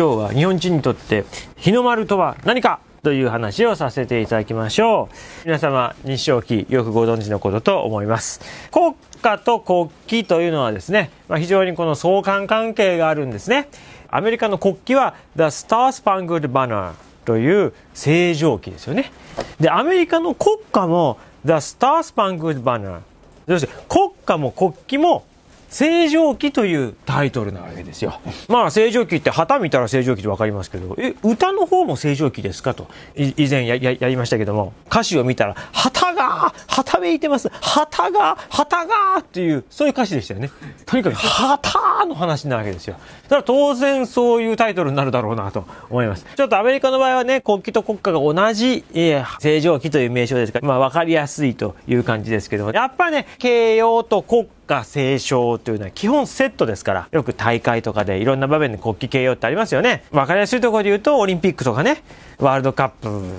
今日は日本人にとって日の丸とは何かという話をさせていただきましょう。皆様、日照期、よくご存知のことと思います。国家と国旗というのはですね、まあ、非常にこの相関関係があるんですね。アメリカの国旗は The Star Spangled Banner という星条旗ですよね。で、アメリカの国家も The Star Spangled Banner。そして国家も国旗も正常期というタイトルなわけですよ。まあ、正常期って旗見たら正常期ってわかりますけど、え、歌の方も正常期ですかと、以前やややりましたけども、歌詞を見たら、旗が旗めいてます旗が旗がっていう、そういう歌詞でしたよね。とにかく、旗の話なわけですよ。だから当然そういうタイトルになるだろうなと思います。ちょっとアメリカの場合はね、国旗と国歌が同じ、えー、正常期という名称ですから、まあ、わかりやすいという感じですけども、やっぱね、慶応と国家、歌、斉唱というのは基本セットですから、よく大会とかでいろんな場面で国旗掲揚ってありますよね。分かりやすいところで言うと、オリンピックとかね、ワールドカッ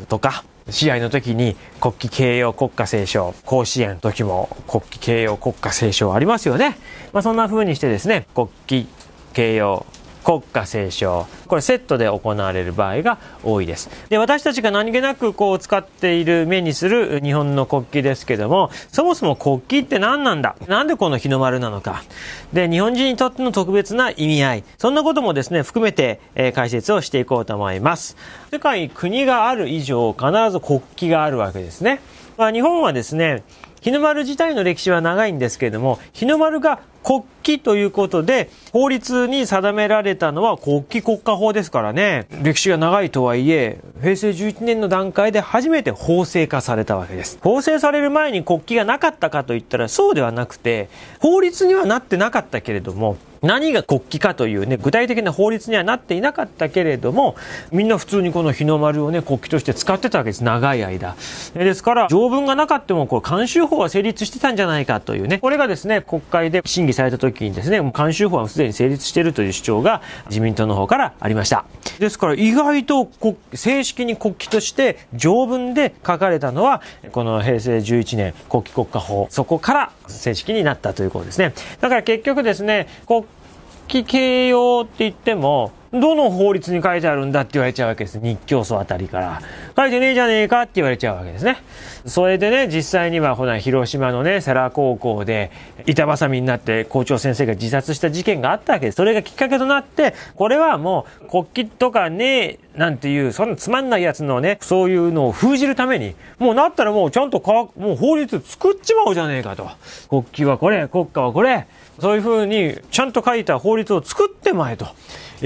プとか、試合の時に国旗掲揚国歌斉唱、甲子園の時も国旗掲揚国歌斉唱ありますよね。まあそんな風にしてですね、国旗掲揚国家斉唱。これセットで行われる場合が多いです。で、私たちが何気なくこう使っている、目にする日本の国旗ですけども、そもそも国旗って何なんだなんでこの日の丸なのかで、日本人にとっての特別な意味合い。そんなこともですね、含めて、えー、解説をしていこうと思います。世界に国がある以上、必ず国旗があるわけですね。まあ、日本はですね、日の丸自体の歴史は長いんですけれども、日の丸が国旗ということで、法律に定められたのは国旗国家法ですからね。歴史が長いとはいえ、平成11年の段階で初めて法制化されたわけです。法制される前に国旗がなかったかといったらそうではなくて、法律にはなってなかったけれども、何が国旗かというね、具体的な法律にはなっていなかったけれども、みんな普通にこの日の丸をね、国旗として使ってたわけです。長い間。ですから、条文がなかったも、これ、慣習法は成立してたんじゃないかというね、これがですね、国会で審議議された時にですね、もう慣習法はすでに成立しているという主張が自民党の方からありました。ですから意外と正式に国旗として条文で書かれたのは、この平成11年国旗国家法、そこから正式になったということですね。だから結局ですね、国旗形容って言っても、どの法律に書いてあるんだって言われちゃうわけです。日教祖あたりから。書いてねえじゃねえかって言われちゃうわけですね。それでね、実際にはほな、広島のね、世羅高校で、板挟みになって校長先生が自殺した事件があったわけです。それがきっかけとなって、これはもう国旗とかねえ、なんていう、そんなつまんないやつのね、そういうのを封じるために、もうなったらもうちゃんとか、もう法律作っちまおうじゃねえかと。国旗はこれ、国家はこれ、そういうふうにちゃんと書いた法律を作ってまえと。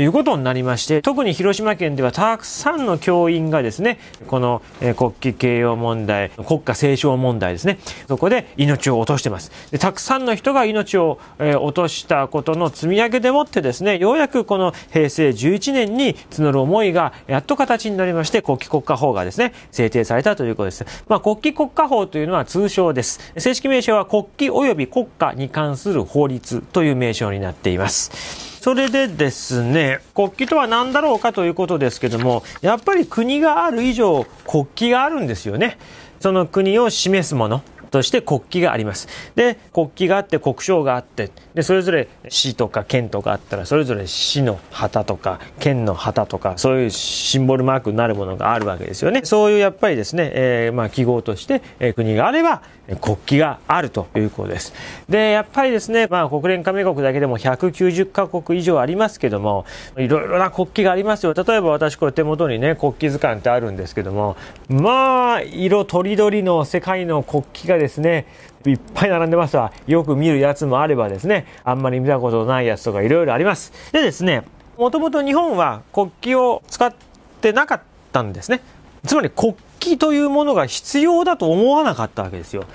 いうことになりまして、特に広島県ではたくさんの教員がですね、この国旗掲揚問題、国家斉唱問題ですね、そこで命を落としてます。でたくさんの人が命を、落としたことの積み上げでもってですね、ようやくこの平成11年に募る思いがやっと形になりまして、国旗国家法がですね、制定されたということです。まあ、国旗国家法というのは通称です。正式名称は国旗及び国家に関する法律という名称になっています。それでですね、国旗とは何だろうかということですけども、やっぱり国がある以上、国旗があるんですよね。その国を示すもの。として国旗があります。で、国旗があって国章があって、で、それぞれ市とか県とかあったら、それぞれ市の旗とか、県の旗とか、そういうシンボルマークになるものがあるわけですよね。そういうやっぱりですね、えー、まあ記号として、えー、国があれば、国旗があるということです。で、やっぱりですね、まあ国連加盟国だけでも190カ国以上ありますけども、いろいろな国旗がありますよ。例えば私これ手元にね、国旗図鑑ってあるんですけども、まあ、色とりどりの世界の国旗がですねですね、いっぱい並んでますわ。よく見るやつもあればですね、あんまり見たことないやつとかいろいろあります。でですね、もともと日本は国旗を使ってなかったんですね。つまり国旗というものが必要だと思わなかったわけですよ。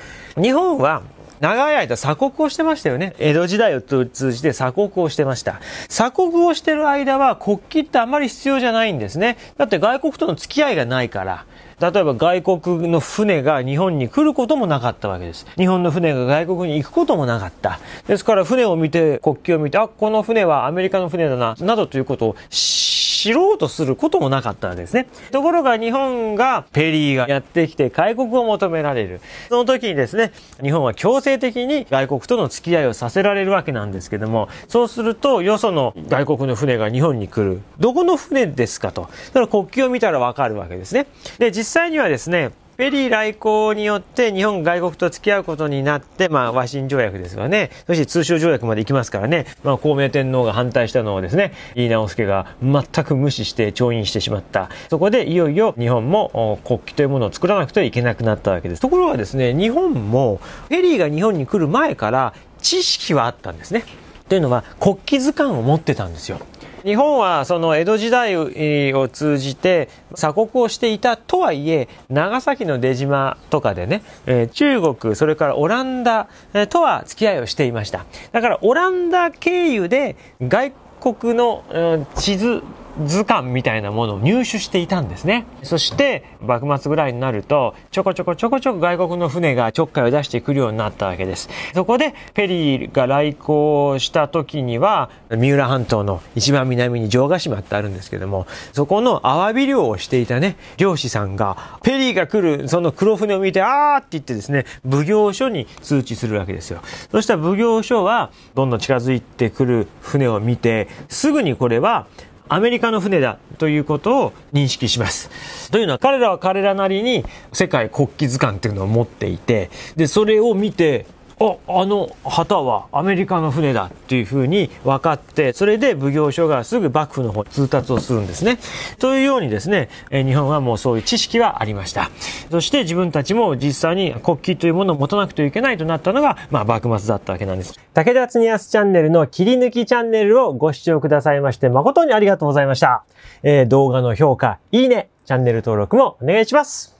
日本は長い間鎖国をしてましたよね。江戸時代を通じて鎖国をしてました。鎖国をしてる間は国旗ってあまり必要じゃないんですね。だって外国との付き合いがないから。例えば外国の船が日本に来ることもなかったわけです。日本の船が外国に行くこともなかった。ですから船を見て、国旗を見て、あ、この船はアメリカの船だな、などということを知ろうとすることもなかったんですね。ところが日本がペリーがやってきて開国を求められる。その時にですね、日本は強制的に外国との付き合いをさせられるわけなんですけども、そうするとよその外国の船が日本に来る。どこの船ですかと。その国旗を見たらわかるわけですね。で、実際にはですね、ペリー来航によって日本外国と付き合うことになって、まあ、和親条約ですよね。そして通商条約まで行きますからね。まあ、明天皇が反対したのをですね、井伊直弼が全く無視して調印してしまった。そこでいよいよ日本も国旗というものを作らなくてはいけなくなったわけです。ところがですね、日本も、ペリーが日本に来る前から知識はあったんですね。というのは、国旗図鑑を持ってたんですよ。日本はその江戸時代を通じて鎖国をしていたとはいえ長崎の出島とかでね、えー、中国それからオランダとは付き合いをしていましただからオランダ経由で外国の地図図鑑みたいなものを入手していたんですね。そして、幕末ぐらいになると、ちょこちょこちょこちょこ外国の船がちょっかいを出してくるようになったわけです。そこで、ペリーが来航した時には、三浦半島の一番南に城ヶ島ってあるんですけども、そこのアワビ漁をしていたね、漁師さんが、ペリーが来る、その黒船を見て、あーって言ってですね、奉行所に通知するわけですよ。そしたら奉行所は、どんどん近づいてくる船を見て、すぐにこれは、アメリカの船だということを認識します。というのは彼らは彼らなりに世界国旗図鑑っていうのを持っていて、で、それを見て、ああの旗はアメリカの船だっていうふうに分かって、それで奉行所がすぐ幕府の方通達をするんですね。というようにですね、え日本はもうそういう知識はありました。そして自分たちも実際に国旗というものを持たなくてはいけないとなったのが、まあ幕末だったわけなんです。武田恒すチャンネルの切り抜きチャンネルをご視聴くださいまして誠にありがとうございました。えー、動画の評価、いいね、チャンネル登録もお願いします。